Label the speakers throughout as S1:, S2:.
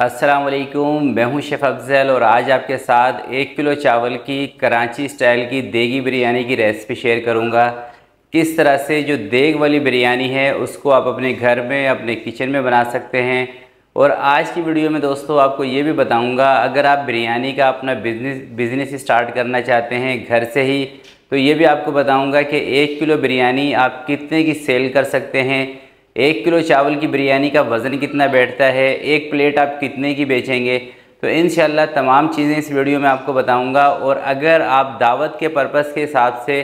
S1: अस्सलाम वालेकुम मैं हूं शेफ़ अफजल और आज आपके साथ एक किलो चावल की कराची स्टाइल की देगी बिरयानी की रेसिपी शेयर करूंगा किस तरह से जो देग वाली बिरयानी है उसको आप अपने घर में अपने किचन में बना सकते हैं और आज की वीडियो में दोस्तों आपको ये भी बताऊंगा अगर आप बिरयानी का अपना बिजनेस बिज़नेस स्टार्ट करना चाहते हैं घर से ही तो ये भी आपको बताऊँगा कि एक किलो बिरयानी आप कितने की सेल कर सकते हैं एक किलो चावल की बिरयानी का वज़न कितना बैठता है एक प्लेट आप कितने की बेचेंगे तो इन तमाम चीज़ें इस वीडियो में आपको बताऊँगा और अगर आप दावत के पर्पज़ के हिसाब से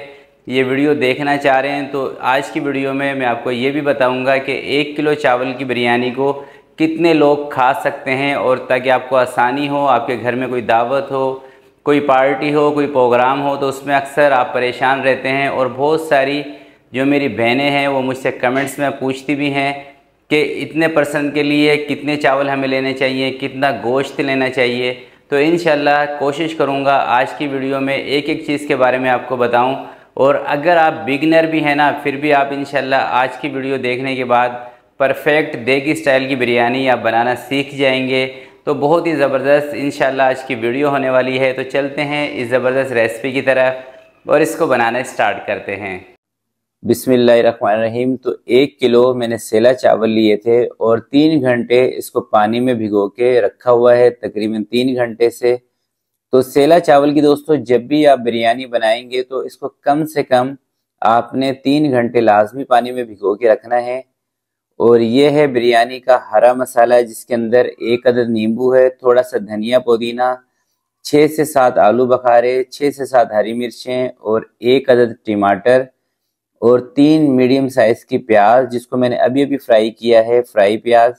S1: ये वीडियो देखना चाह रहे हैं तो आज की वीडियो में मैं आपको ये भी बताऊंगा कि एक किलो चावल की बिरयानी को कितने लोग खा सकते हैं और ताकि आपको आसानी हो आपके घर में कोई दावत हो कोई पार्टी हो कोई प्रोग्राम हो तो उसमें अक्सर आप परेशान रहते हैं और बहुत सारी जो मेरी बहनें हैं वो मुझसे कमेंट्स में पूछती भी हैं कि इतने पर्सन के लिए कितने चावल हमें लेने चाहिए कितना गोश्त लेना चाहिए तो इन कोशिश करूँगा आज की वीडियो में एक एक चीज़ के बारे में आपको बताऊँ और अगर आप बिगनर भी हैं ना फिर भी आप इन आज की वीडियो देखने के बाद परफेक्ट देगी स्टाइल की बिरयानी आप बनाना सीख जाएंगे तो बहुत ही ज़बरदस्त इन आज की वीडियो होने वाली है तो चलते हैं इस ज़बरदस्त रेसिपी की तरफ और इसको बनाना स्टार्ट करते हैं बिसमीम तो एक किलो मैंने सेला चावल लिए थे और तीन घंटे इसको पानी में भिगो के रखा हुआ है तकरीबन तीन घंटे से तो सेला चावल की दोस्तों जब भी आप बिरयानी बनाएंगे तो इसको कम से कम आपने तीन घंटे लाजमी पानी में भिगो के रखना है और ये है बिरयानी का हरा मसाला जिसके अंदर एक अदद नींबू है थोड़ा सा धनिया पुदीना छः से सात आलू बखारे छः से सात हरी मिर्चें और एक अदद टमाटर और तीन मीडियम साइज की प्याज जिसको मैंने अभी अभी फ्राई किया है फ्राई प्याज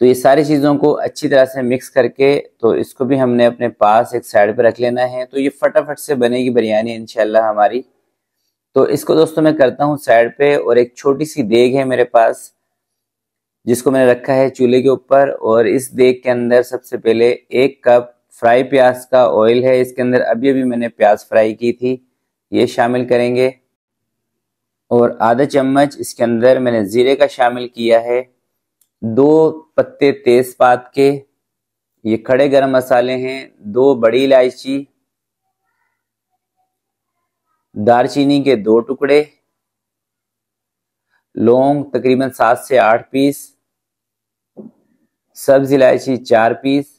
S1: तो ये सारी चीज़ों को अच्छी तरह से मिक्स करके तो इसको भी हमने अपने पास एक साइड पर रख लेना है तो ये फटाफट से बनेगी बिरयानी इनशाला हमारी तो इसको दोस्तों मैं करता हूँ साइड पे और एक छोटी सी देग है मेरे पास जिसको मैंने रखा है चूल्हे के ऊपर और इस देग के अंदर सबसे पहले एक कप फ्राई प्याज का ऑयल है इसके अंदर अभी अभी मैंने प्याज फ्राई की थी ये शामिल करेंगे और आधा चम्मच इसके अंदर मैंने ज़ीरे का शामिल किया है दो पत्ते तेज़पात के ये खड़े गरम मसाले हैं दो बड़ी इलायची दारचीनी के दो टुकड़े लौंग तकरीबन सात से आठ पीस सब्ज इलायची चार पीस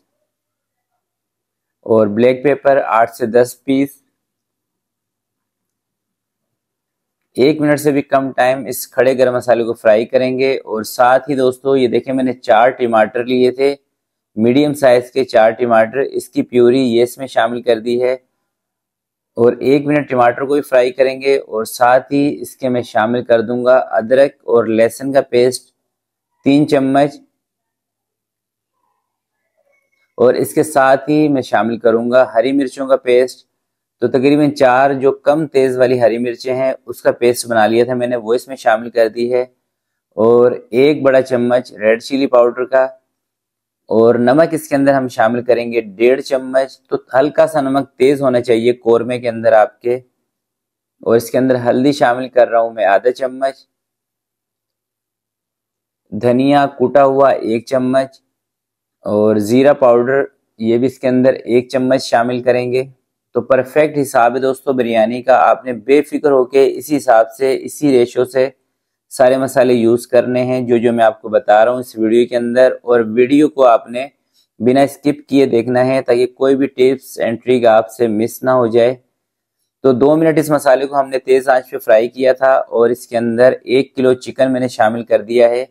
S1: और ब्लैक पेपर आठ से दस पीस एक मिनट से भी कम टाइम इस खड़े गर्म मसाले को फ्राई करेंगे और साथ ही दोस्तों ये देखें मैंने चार टमाटर लिए थे मीडियम साइज के चार टमाटर इसकी प्यूरी ये इसमें शामिल कर दी है और एक मिनट टमाटर को भी फ्राई करेंगे और साथ ही इसके मैं शामिल कर दूंगा अदरक और लहसुन का पेस्ट तीन चम्मच और इसके साथ ही मैं शामिल करूंगा हरी मिर्चों का पेस्ट तो तकरीबन चार जो कम तेज वाली हरी मिर्चें हैं उसका पेस्ट बना लिया था मैंने वो इसमें शामिल कर दी है और एक बड़ा चम्मच रेड चिली पाउडर का और नमक इसके अंदर हम शामिल करेंगे डेढ़ चम्मच तो हल्का सा नमक तेज होना चाहिए कोरमे के अंदर आपके और इसके अंदर हल्दी शामिल कर रहा हूं मैं आधा चम्मच धनिया कूटा हुआ एक चम्मच और ज़ीरा पाउडर ये भी इसके अंदर एक चम्मच शामिल करेंगे तो परफेक्ट हिसाब है दोस्तों बिरयानी का आपने बेफिक्र होके इसी हिसाब से इसी रेशो से सारे मसाले यूज़ करने हैं जो जो मैं आपको बता रहा हूँ इस वीडियो के अंदर और वीडियो को आपने बिना स्किप किए देखना है ताकि कोई भी टिप्स एंड ट्रिक आपसे मिस ना हो जाए तो दो मिनट इस मसाले को हमने तेज़ आंच पे फ्राई किया था और इसके अंदर एक किलो चिकन मैंने शामिल कर दिया है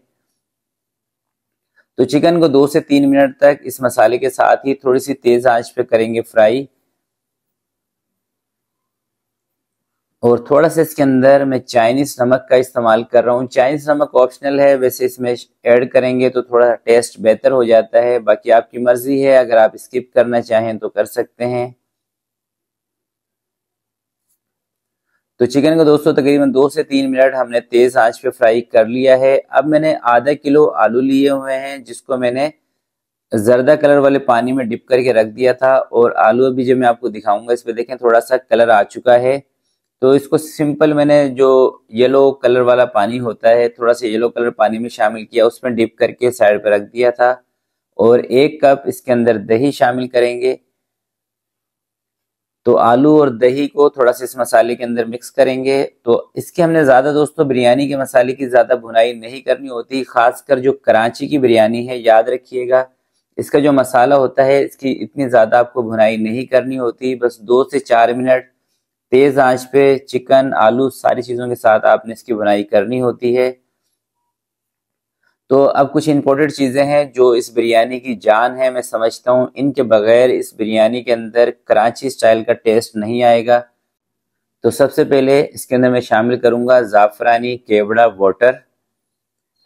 S1: तो चिकन को दो से तीन मिनट तक इस मसाले के साथ ही थोड़ी सी तेज़ आंच पे करेंगे फ्राई और थोड़ा सा इसके अंदर मैं चाइनीज नमक का इस्तेमाल कर रहा हूँ चाइनीज नमक ऑप्शनल है वैसे इसमें ऐड करेंगे तो थोड़ा सा टेस्ट बेहतर हो जाता है बाकी आपकी मर्जी है अगर आप स्किप करना चाहें तो कर सकते हैं तो चिकन को दोस्तों तकरीबन दो से तीन मिनट हमने तेज आंच पे फ्राई कर लिया है अब मैंने आधा किलो आलू लिए हुए हैं जिसको मैंने जर्दा कलर वाले पानी में डिप करके रख दिया था और आलू अभी जो मैं आपको दिखाऊंगा इस पर देखें थोड़ा सा कलर आ चुका है तो इसको सिंपल मैंने जो येलो कलर वाला पानी होता है थोड़ा सा येलो कलर पानी में शामिल किया उसमें डिप करके साइड पर रख दिया था और एक कप इसके अंदर दही शामिल करेंगे तो आलू और दही को थोड़ा सा इस मसाले के अंदर मिक्स करेंगे तो इसके हमने ज़्यादा दोस्तों बिरयानी के मसाले की ज़्यादा भुनाई नहीं करनी होती खासकर जो कराची की बिरयानी है याद रखिएगा इसका जो मसाला होता है इसकी इतनी ज़्यादा आपको भुनाई नहीं करनी होती बस दो से चार मिनट तेज आंच पे चिकन आलू सारी चीजों के साथ आपने इसकी बुनाई करनी होती है तो अब कुछ इम्पोर्टेंट चीज़ें हैं जो इस बिरयानी की जान है मैं समझता हूँ इनके बगैर इस बिरयानी के अंदर कराची स्टाइल का टेस्ट नहीं आएगा तो सबसे पहले इसके अंदर मैं शामिल करूंगा ज़ाफ़रानी केवड़ा वाटर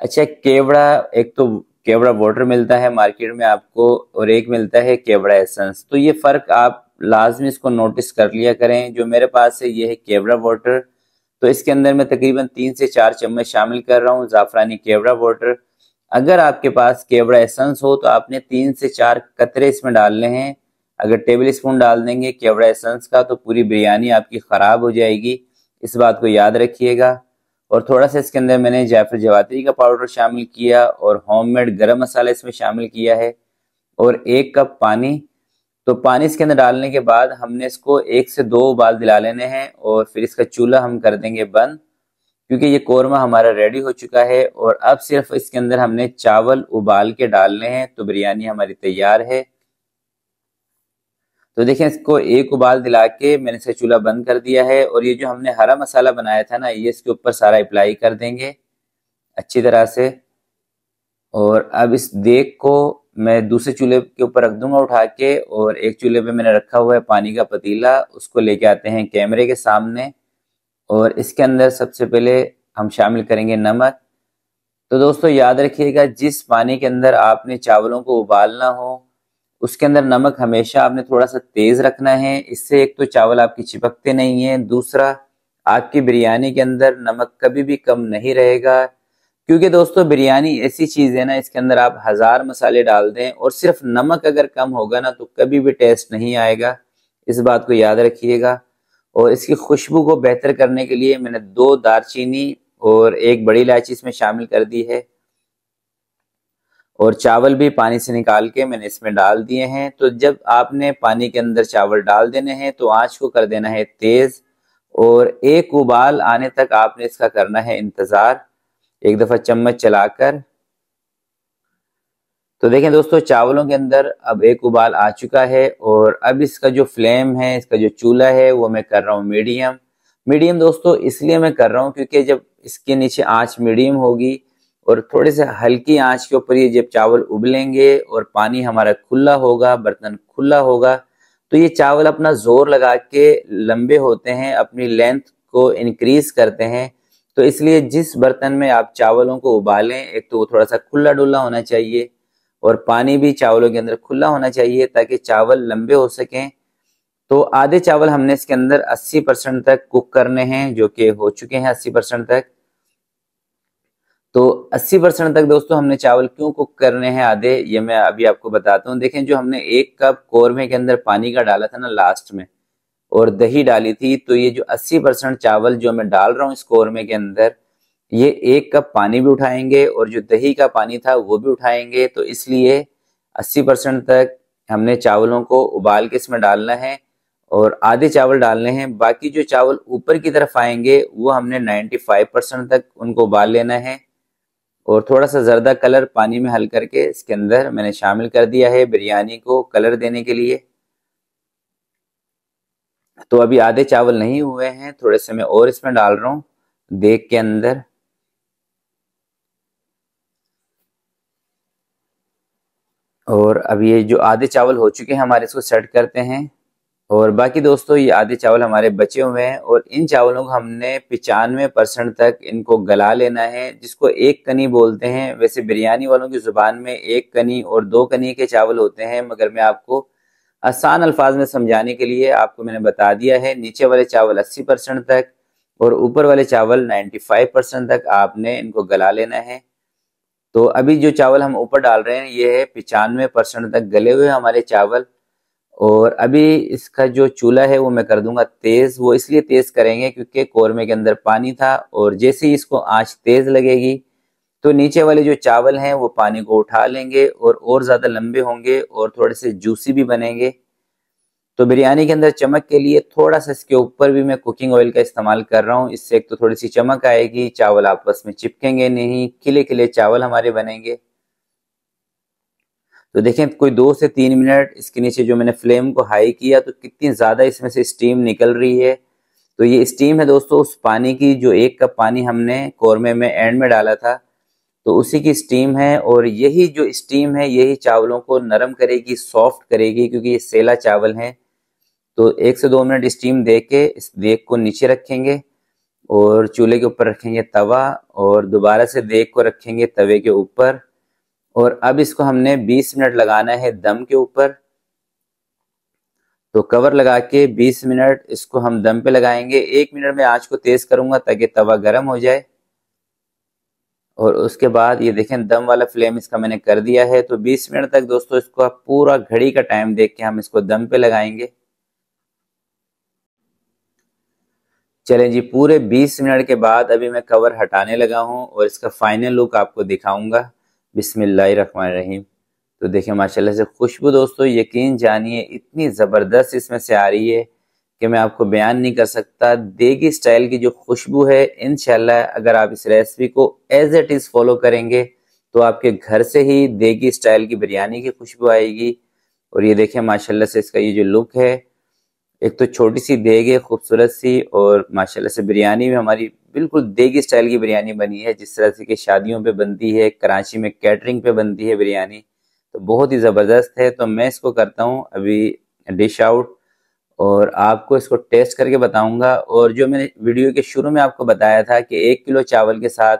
S1: अच्छा केवड़ा एक तो केवड़ा वाटर मिलता है मार्केट में आपको और एक मिलता है केवड़ा एसेंस तो ये फ़र्क आप लाजमी इसको नोटिस कर लिया करें जो मेरे पास है ये है केवड़ा वाटर तो इसके अंदर मैं तकरीबन तीन से चार चम्मच शामिल कर रहा हूँ ज़ाफ़रानी केवड़ा वाटर अगर आपके पास केवड़ा एसेंस हो तो आपने तीन से चार कतरे इसमें डालने हैं अगर टेबल स्पून डाल देंगे केवड़ा एसेंस का तो पूरी बिरयानी आपकी ख़राब हो जाएगी इस बात को याद रखिएगा और थोड़ा सा इसके अंदर मैंने जायफल जवातरी का पाउडर शामिल किया और होममेड गरम मसाला इसमें शामिल किया है और एक कप पानी तो पानी इसके अंदर डालने के बाद हमने इसको एक से दो उबाल दिला लेने हैं और फिर इसका चूल्हा हम कर देंगे बंद क्योंकि ये कोरमा हमारा रेडी हो चुका है और अब सिर्फ इसके अंदर हमने चावल उबाल के डालने हैं तो बिरयानी हमारी तैयार है तो देखिए इसको एक उबाल दिला के मैंने इसका चूल्हा बंद कर दिया है और ये जो हमने हरा मसाला बनाया था ना ये इसके ऊपर सारा अप्लाई कर देंगे अच्छी तरह से और अब इस देख को मैं दूसरे चूल्हे के ऊपर रख दूंगा उठा के और एक चूल्हे पे मैंने रखा हुआ है पानी का पतीला उसको लेके आते हैं कैमरे के सामने और इसके अंदर सबसे पहले हम शामिल करेंगे नमक तो दोस्तों याद रखिएगा जिस पानी के अंदर आपने चावलों को उबालना हो उसके अंदर नमक हमेशा आपने थोड़ा सा तेज रखना है इससे एक तो चावल आपकी चिपकते नहीं है दूसरा आपकी बिरयानी के अंदर नमक कभी भी कम नहीं रहेगा क्योंकि दोस्तों बिरयानी ऐसी चीज़ है ना इसके अंदर आप हज़ार मसाले डाल दें और सिर्फ नमक अगर कम होगा ना तो कभी भी टेस्ट नहीं आएगा इस बात को याद रखिएगा और इसकी खुशबू को बेहतर करने के लिए मैंने दो दारचीनी और एक बड़ी इलायची इसमें शामिल कर दी है और चावल भी पानी से निकाल के मैंने इसमें डाल दिए हैं तो जब आपने पानी के अंदर चावल डाल देने हैं तो आंच को कर देना है तेज और एक उबाल आने तक आपने इसका करना है इंतज़ार एक दफा चम्मच चलाकर तो देखें दोस्तों चावलों के अंदर अब एक उबाल आ चुका है और अब इसका जो फ्लेम है इसका जो चूल्हा है वो मैं कर रहा हूँ मीडियम मीडियम दोस्तों इसलिए मैं कर रहा हूँ क्योंकि जब इसके नीचे आंच मीडियम होगी और थोड़े से हल्की आंच के ऊपर ये जब चावल उबलेंगे और पानी हमारा खुला होगा बर्तन खुला होगा तो ये चावल अपना जोर लगा के लंबे होते हैं अपनी लेंथ को इनक्रीज करते हैं तो इसलिए जिस बर्तन में आप चावलों को उबालें एक तो वो थोड़ा सा खुला डुल्ला होना चाहिए और पानी भी चावलों के अंदर खुला होना चाहिए ताकि चावल लंबे हो सकें तो आधे चावल हमने इसके अंदर 80 परसेंट तक कुक करने हैं जो कि हो चुके हैं 80 परसेंट तक तो 80 परसेंट तक दोस्तों हमने चावल क्यों कुक करने हैं आधे ये मैं अभी आपको बताता हूँ देखें जो हमने एक कप कोरमे के अंदर पानी का डाला था ना लास्ट में और दही डाली थी तो ये जो 80 परसेंट चावल जो मैं डाल रहा हूँ इस कौरमे के अंदर ये एक कप पानी भी उठाएंगे और जो दही का पानी था वो भी उठाएंगे तो इसलिए 80 परसेंट तक हमने चावलों को उबाल के इसमें डालना है और आधे चावल डालने हैं बाकी जो चावल ऊपर की तरफ आएंगे वो हमने नाइन्टी परसेंट तक उनको उबाल लेना है और थोड़ा सा जर्दा कलर पानी में हल करके इसके अंदर मैंने शामिल कर दिया है बिरयानी को कलर देने के लिए तो अभी आधे चावल नहीं हुए हैं थोड़े से मैं और इसमें डाल रहा हूं देख के अंदर और अब ये जो आधे चावल हो चुके हैं हमारे इसको सेट करते हैं और बाकी दोस्तों ये आधे चावल हमारे बचे हुए हैं और इन चावलों को हमने पिचानवे परसेंट तक इनको गला लेना है जिसको एक कनी बोलते हैं वैसे बिरयानी वालों की जुबान में एक कनी और दो कनी के चावल होते हैं मगर मैं आपको आसान अल्फाज में समझाने के लिए आपको मैंने बता दिया है नीचे वाले चावल अस्सी परसेंट तक और ऊपर वाले चावल नाइन्टी फाइव परसेंट तक आपने इनको गला लेना है तो अभी जो चावल हम ऊपर डाल रहे हैं ये है पिचानवे परसेंट तक गले हुए हमारे चावल और अभी इसका जो चूल्हा है वो मैं कर दूंगा तेज वो इसलिए तेज करेंगे क्योंकि कौरमे के अंदर पानी था और जैसे ही इसको आंच तेज लगेगी तो नीचे वाले जो चावल हैं वो पानी को उठा लेंगे और और ज़्यादा लंबे होंगे और थोड़े से जूसी भी बनेंगे तो बिरयानी के अंदर चमक के लिए थोड़ा सा इसके ऊपर भी मैं कुकिंग ऑयल का इस्तेमाल कर रहा हूँ इससे एक तो थोड़ी सी चमक आएगी चावल आपस में चिपकेंगे नहीं खिले खिले चावल हमारे बनेंगे तो देखें कोई दो से तीन मिनट इसके नीचे जो मैंने फ्लेम को हाई किया तो कितनी ज़्यादा इसमें से स्टीम निकल रही है तो ये स्टीम है दोस्तों उस पानी की जो एक कप पानी हमने कौरमे में एंड में डाला था तो उसी की स्टीम है और यही जो स्टीम है यही चावलों को नरम करेगी सॉफ्ट करेगी क्योंकि ये सेला चावल है तो एक से दो मिनट स्टीम दे के इस देग को नीचे रखेंगे और चूल्हे के ऊपर रखेंगे तवा और दोबारा से देग को रखेंगे तवे के ऊपर और अब इसको हमने 20 मिनट लगाना है दम के ऊपर तो कवर लगा के 20 मिनट इसको हम दम पे लगाएंगे एक मिनट में आंच को तेज करूंगा ताकि तवा गर्म हो जाए और उसके बाद ये देखें दम वाला फ्लेम इसका मैंने कर दिया है तो 20 मिनट तक दोस्तों इसको आप पूरा घड़ी का टाइम देख के हम इसको दम पे लगाएंगे चलें जी पूरे 20 मिनट के बाद अभी मैं कवर हटाने लगा हूं और इसका फाइनल लुक आपको दिखाऊंगा बिसमीम तो देखें माशाल्लाह से खुशबू दोस्तों यकीन जानिए इतनी ज़बरदस्त इसमें से आ रही है कि मैं आपको बयान नहीं कर सकता देगी स्टाइल की जो खुशबू है इन अगर आप इस रेसिपी को एज इट इज़ फॉलो करेंगे तो आपके घर से ही देगी स्टाइल की बिरयानी की खुशबू आएगी और ये देखें माशाल्लाह से इसका ये जो लुक है एक तो छोटी सी देग है खूबसूरत सी और माशाल्लाह से बिरयानी में हमारी बिल्कुल देगी स्टाइल की बिरयानी बनी है जिस तरह से कि शादियों पे बनती है कराची में कैटरिंग पे बनती है बिरयानी तो बहुत ही ज़बरदस्त है तो मैं इसको करता हूँ अभी डिश आउट और आपको इसको टेस्ट करके बताऊंगा और जो मैंने वीडियो के शुरू में आपको बताया था कि एक किलो चावल के साथ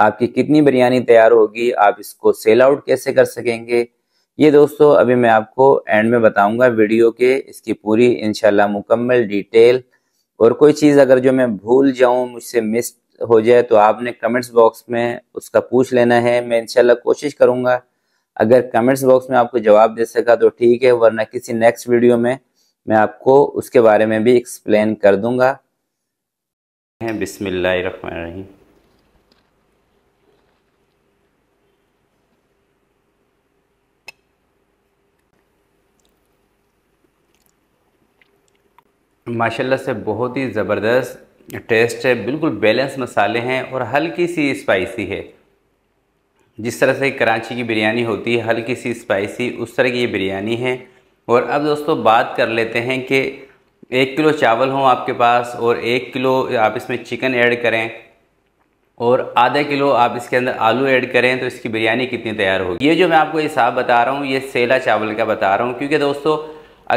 S1: आपकी कितनी बिरयानी तैयार होगी आप इसको सेल आउट कैसे कर सकेंगे ये दोस्तों अभी मैं आपको एंड में बताऊंगा वीडियो के इसकी पूरी इनशाला मुकम्मल डिटेल और कोई चीज़ अगर जो मैं भूल जाऊँ मुझसे मिस हो जाए तो आपने कमेंट्स बॉक्स में उसका पूछ लेना है मैं इनशाला कोशिश करूँगा अगर कमेंट्स बॉक्स में आपको जवाब दे सका तो ठीक है वरना किसी नेक्स्ट वीडियो में मैं आपको उसके बारे में भी एक्सप्लेन कर दूंगा बिस्मिल्ल रही माशाल्लाह से बहुत ही ज़बरदस्त टेस्ट है बिल्कुल बैलेंस मसाले हैं और हल्की सी स्पाइसी है जिस तरह से कराची की बिरयानी होती है हल्की सी स्पाइसी उस तरह की ये बिरयानी है और अब दोस्तों बात कर लेते हैं कि एक किलो चावल हो आपके पास और एक किलो आप इसमें चिकन ऐड करें और आधा किलो आप इसके अंदर आलू ऐड करें तो इसकी बिरयानी कितनी तैयार होगी ये जो मैं आपको हिसाब बता रहा हूँ ये सेला चावल का बता रहा हूँ क्योंकि दोस्तों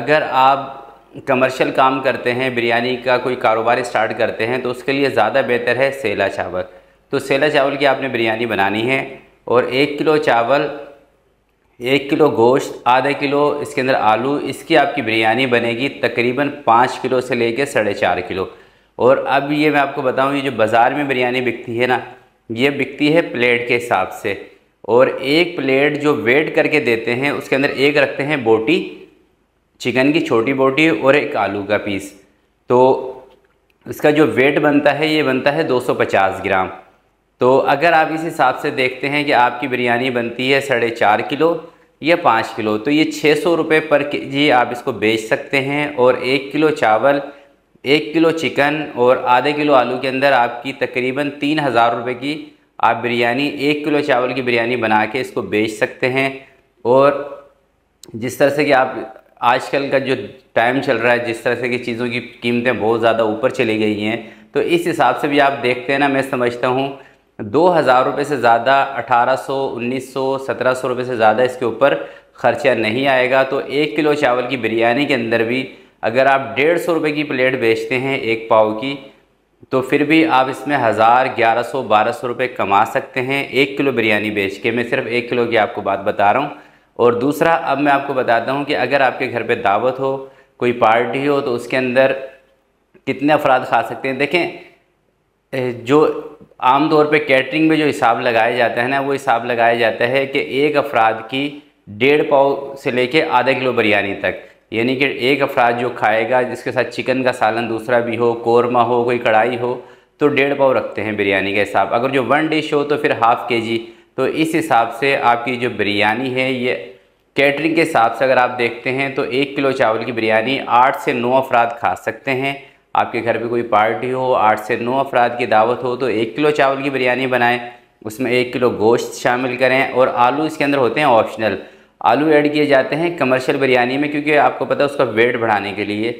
S1: अगर आप कमर्शियल काम करते हैं बिरयानी का कोई कारोबार स्टार्ट करते हैं तो उसके लिए ज़्यादा बेहतर है सेला चावल तो सेला चावल की आपने बिरयानी बनानी है और एक किलो चावल एक किलो गोश्त आधा किलो इसके अंदर आलू इसकी आपकी बिरयानी बनेगी तकरीबन पाँच किलो से लेके साढ़े चार किलो और अब ये मैं आपको बताऊँ ये जो बाज़ार में बिरयानी बिकती है ना ये बिकती है प्लेट के हिसाब से और एक प्लेट जो वेट करके देते हैं उसके अंदर एक रखते हैं बोटी चिकन की छोटी बोटी और एक आलू का पीस तो इसका जो वेट बनता है ये बनता है दो ग्राम तो अगर आप इस हिसाब से देखते हैं कि आपकी बिरयानी बनती है साढ़े चार किलो या पाँच किलो तो ये छः सौ रुपये पर के जी आप इसको बेच सकते हैं और एक किलो चावल एक किलो चिकन और आधे किलो आलू के अंदर आपकी तकरीबन तीन हज़ार रुपये की आप बिरयानी एक किलो चावल की बिरयानी बना के इसको बेच सकते हैं और जिस तरह से कि आप आजकल का जो टाइम चल रहा है जिस तरह से कि चीज़ों की कीमतें बहुत ज़्यादा ऊपर चली गई हैं तो इस हिसाब से भी आप देखते हैं ना मैं समझता हूँ दो हज़ार रुपये से ज़्यादा अठारह सौ उन्नीस सौ सत्रह सौ रुपये से ज़्यादा इसके ऊपर खर्चा नहीं आएगा तो एक किलो चावल की बिरयानी के अंदर भी अगर आप डेढ़ सौ रुपये की प्लेट बेचते हैं एक पाव की तो फिर भी आप इसमें हज़ार ग्यारह सौ बारह सौ रुपये कमा सकते हैं एक किलो बिरयानी बेच के मैं सिर्फ एक किलो की आपको बात बता रहा हूँ और दूसरा अब मैं आपको बताता हूँ कि अगर आपके घर पर दावत हो कोई पार्टी हो तो उसके अंदर कितने अफराद खा सकते हैं देखें जो आमतौर पे कैटरिंग में जो हिसाब लगाया जाता है ना वो हिसाब लगाया जाता है कि एक अफराद की डेढ़ पाव से लेके आधा किलो बिरयानी तक यानी कि एक अफराद जो खाएगा जिसके साथ चिकन का सालन दूसरा भी हो कौरमा हो कोई कढ़ाई हो तो डेढ़ पाव रखते हैं बिरयानी का हिसाब अगर जो वन डिश हो तो फिर हाफ़ के जी तो इस हिसाब से आपकी जो बिरयानी है ये कैटरिंग के हिसाब से अगर आप देखते हैं तो एक किलो चावल की बिरयानी आठ से नौ अफराद खा सकते हैं आपके घर पे कोई पार्टी हो आठ से नौ अफराद की दावत हो तो एक किलो चावल की बिरयानी बनाएं उसमें एक किलो गोश्त शामिल करें और आलू इसके अंदर होते हैं ऑप्शनल आलू ऐड किए जाते हैं कमर्शियल बिरयानी में क्योंकि आपको पता है उसका वेट बढ़ाने के लिए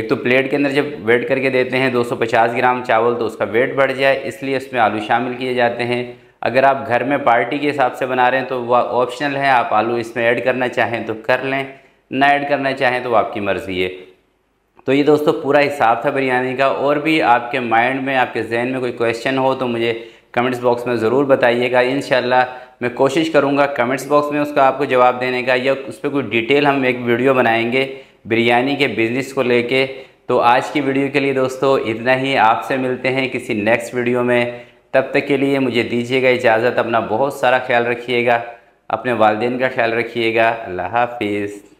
S1: एक तो प्लेट के अंदर जब वेट करके देते हैं 250 ग्राम चावल तो उसका वेट बढ़ जाए इसलिए उसमें आलू शामिल किए जाते हैं अगर आप घर में पार्टी के हिसाब से बना रहे हैं तो वह ऑप्शनल है आप आलू इसमें ऐड करना चाहें तो कर लें ना ऐड करना चाहें तो आपकी मर्ज़ी है तो ये दोस्तों पूरा हिसाब था बिरयानी का और भी आपके माइंड में आपके जहन में कोई क्वेश्चन हो तो मुझे कमेंट्स बॉक्स में ज़रूर बताइएगा इन मैं कोशिश करूँगा कमेंट्स बॉक्स में उसका आपको जवाब देने का या उस पर कोई डिटेल हम एक वीडियो बनाएंगे बिरयानी के बिज़नेस को लेके तो आज की वीडियो के लिए दोस्तों इतना ही आपसे मिलते हैं किसी नेक्स्ट वीडियो में तब तक के लिए मुझे दीजिएगा इजाज़त अपना बहुत सारा ख्याल रखिएगा अपने वालदेन का ख्याल रखिएगा अल्लाह हाफिज़